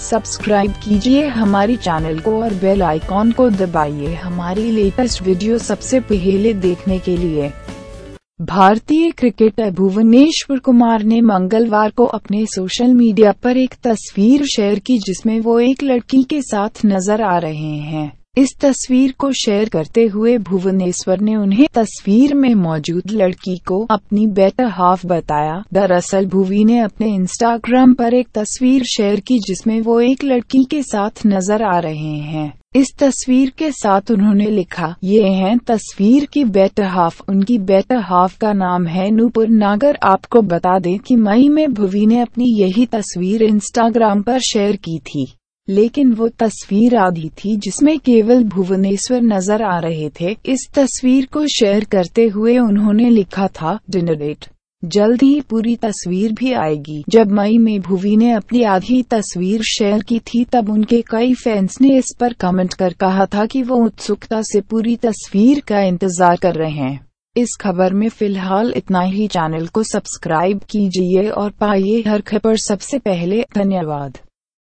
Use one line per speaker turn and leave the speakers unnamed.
subscribe कीजिए हमारी channel को और बेल आइकॉन को दबाइए हमारी लेटेस्ट वीडियो सबसे पहले देखने के लिए भारतीय क्रिकेटर भुवनेश्वर कुमार ने मंगलवार को अपने सोशल मीडिया पर एक तस्वीर शेयर की जिसमें वो एक लड़की के साथ नजर आ रहे हैं इस तस्वीर को शेयर करते हुए भुवनेश्वर ने उन्हें तस्वीर में मौजूद लड़की को अपनी बेटर हाफ बताया दरअसल भुवी ने अपने इंस्टाग्राम पर एक तस्वीर शेयर की जिसमें वो एक लड़की के साथ नजर आ रहे हैं इस तस्वीर के साथ उन्होंने लिखा ये हैं तस्वीर की बेटर हाफ उनकी बेटर हाफ का नाम है नूपुर नागर आपको बता दें कि मई में भुवी ने अपनी यही तस्वीर इंस्टाग्राम पर शेयर की थी लेकिन वो तस्वीर आधी थी जिसमें केवल भुवनेश्वर नजर आ रहे थे इस तस्वीर को शेयर करते हुए उन्होंने लिखा था डिनर डेट जल्द ही पूरी तस्वीर भी आएगी जब मई में भुवी ने अपनी आधी तस्वीर शेयर की थी तब उनके कई फैंस ने इस पर कमेंट कर कहा था कि वो उत्सुकता से पूरी तस्वीर का इंतजार कर रहे हैं इस खबर में फिलहाल इतना ही चैनल को सब्सक्राइब कीजिए और पाइए हर खबर सबसे पहले धन्यवाद